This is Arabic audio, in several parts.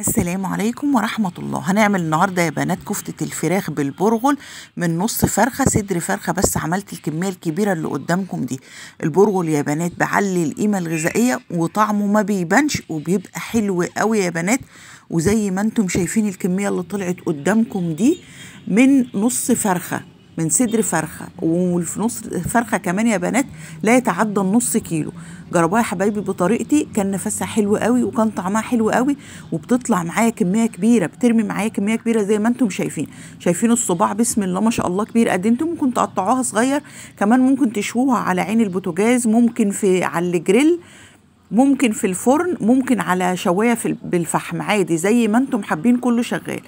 السلام عليكم ورحمة الله هنعمل النهاردة يا بنات كفتة الفراخ بالبرغل من نص فرخة صدر فرخة بس عملت الكمية الكبيرة اللي قدامكم دي البرغل يا بنات بعلي القيمة الغذائية وطعمه ما بيبانش وبيبقى حلو قوي يا بنات وزي ما انتم شايفين الكمية اللي طلعت قدامكم دي من نص فرخة من صدر فرخه وفي نص فرخه كمان يا بنات لا يتعدى النص كيلو جربوها يا حبايبي بطريقتي كان نفسها حلو قوي وكان طعمها حلو قوي وبتطلع معايا كميه كبيره بترمي معايا كميه كبيره زي ما انتم شايفين شايفين الصباع بسم الله ما شاء الله كبير قد إيه انتم ممكن تقطعوها صغير كمان ممكن تشوها على عين البوتاجاز ممكن في على الجريل ممكن في الفرن ممكن على شوايه بالفحم عادي زي ما انتم حابين كله شغال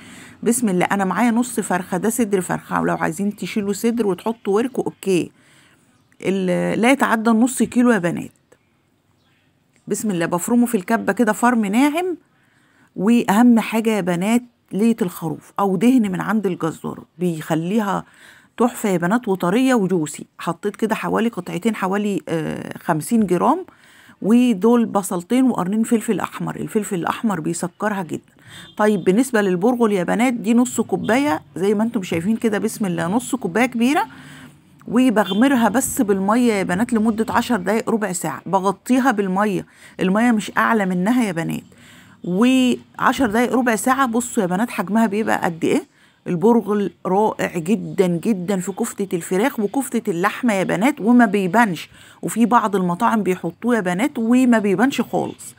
بسم الله انا معايا نص فرخه ده صدر فرخه ولو عايزين تشيلوا صدر وتحطوا ورك اوكي لا يتعدى النص كيلو يا بنات بسم الله بفرمه في الكبه كده فرم ناعم واهم حاجه يا بنات ليه الخروف او دهن من عند الجزار بيخليها تحفه يا بنات وطريه وجوسي حطيت كده حوالي قطعتين حوالي آه، خمسين جرام ودول بصلتين وقرنين فلفل احمر الفلفل الاحمر بيسكرها جدا طيب بالنسبة للبرغل يا بنات دي نص كوباية زي ما انتم شايفين كده بسم الله نص كوباية كبيرة وبغمرها بس بالمية يا بنات لمدة عشر دقايق ربع ساعة بغطيها بالمية المية مش أعلى منها يا بنات وعشر دقايق ربع ساعة بصوا يا بنات حجمها بيبقى قد إيه البرغل رائع جدا جدا في كفتة الفراخ وكفتة اللحمة يا بنات وما بيبانش وفي بعض المطاعم بيحطوه يا بنات وما بيبانش خالص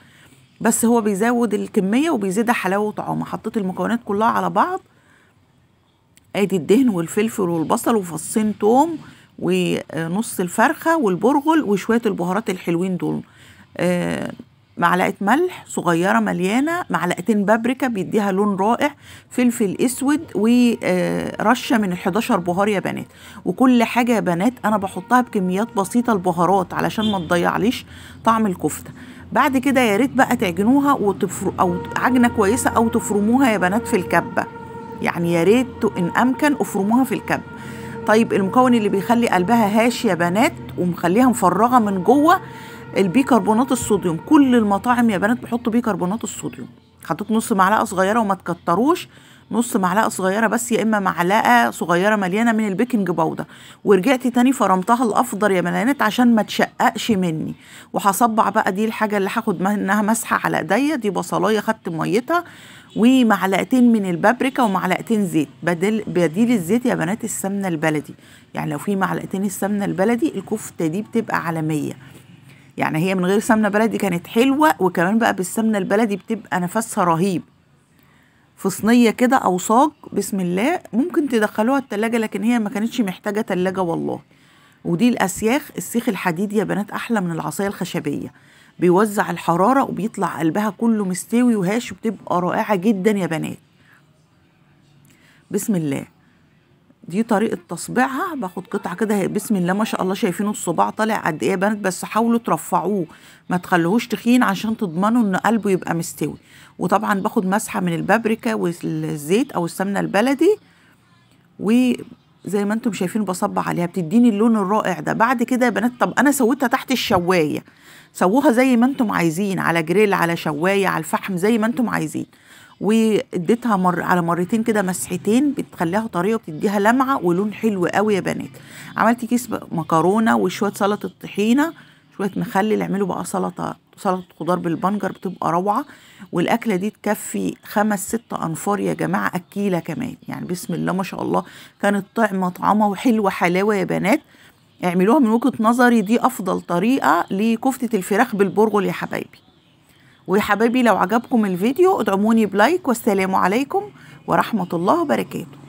بس هو بيزود الكمية وبيزيدها حلاوة وطعمه حطيت المكونات كلها على بعض ادي الدهن والفلفل والبصل وفصين توم ونص الفرخة والبرغل وشوية البهارات الحلوين دول آه، معلقة ملح صغيرة مليانة معلقتين بابريكا بيديها لون رائع فلفل اسود ورشة آه، من ال11 بهار يا بنات وكل حاجة يا بنات انا بحطها بكميات بسيطة البهارات علشان ما تضيعليش طعم الكفتة بعد كده يا ريت بقى تعجنوها وتفر او عجنه كويسه او تفرموها يا بنات في الكبه يعني يا ريت ان امكن افرموها في الكب طيب المكون اللي بيخلي قلبها هاش يا بنات ومخليها مفرغه من جوه البيكربونات الصوديوم كل المطاعم يا بنات بيحطوا بيكربونات الصوديوم حطيت نص معلقه صغيره وما تكتروش نص معلقه صغيره بس يا اما معلقه صغيره مليانه من البيكنج باودر ورجعت تاني فرمتها الافضل يا ملانات عشان ما تشققش مني وهصبع بقى دي الحاجه اللي هاخد منها مسحه على ايديا دي بصلايه خدت ميتها ومعلقتين من البابريكا ومعلقتين زيت بدل بديل الزيت يا بنات السمنه البلدي يعني لو في معلقتين السمنه البلدي الكفته دي بتبقى عالميه يعني هي من غير سمنه بلدي كانت حلوه وكمان بقى بالسمنه البلدي بتبقى نفسها رهيب في صينيه كده او صاج بسم الله ممكن تدخلوها التلاجة لكن هي ما كانتش محتاجه تلاجة والله ودي الاسياخ السيخ الحديد يا بنات احلى من العصايه الخشبيه بيوزع الحراره وبيطلع قلبها كله مستوي وهاش وبتبقى رائعه جدا يا بنات بسم الله دي طريقه تصبيعها باخد قطعه كده بسم الله ما شاء الله شايفين الصباع طالع قد ايه يا بنات بس حاولوا ترفعوه ما تخلوهوش تخين عشان تضمنوا ان قلبه يبقى مستوي وطبعا باخد مسحه من البابريكا والزيت او السمنه البلدي وزي ما انتم شايفين بصبع عليها بتديني اللون الرائع ده بعد كده يا بنات طب انا سويتها تحت الشوايه سووها زي ما انتم عايزين على جريل على شوايه على الفحم زي ما انتم عايزين واديتها مر على مرتين كده مسحتين بتخليها طريه وبتديها لمعه ولون حلو قوي يا بنات عملت كيس مكرونه وشويه سلطه طحينه شويه مخلل اعملوا بقى سلطه سلطه خضار بالبنجر بتبقى روعه والاكله دي تكفي خمس ست انفار يا جماعه اكيله كمان يعني بسم الله ما شاء الله كانت طعمه طعمه وحلوه حلاوه يا بنات اعملوها من وجهه نظري دي افضل طريقه لكفته الفراخ بالبرغل يا حبايبي ويا حبايبي لو عجبكم الفيديو ادعموني بلايك والسلام عليكم ورحمة الله وبركاته